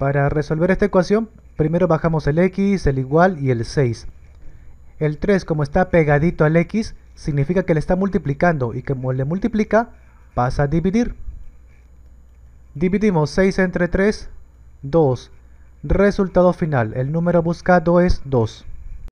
Para resolver esta ecuación, primero bajamos el x, el igual y el 6. El 3, como está pegadito al x, significa que le está multiplicando y como le multiplica, pasa a dividir. Dividimos 6 entre 3, 2. Resultado final, el número buscado es 2.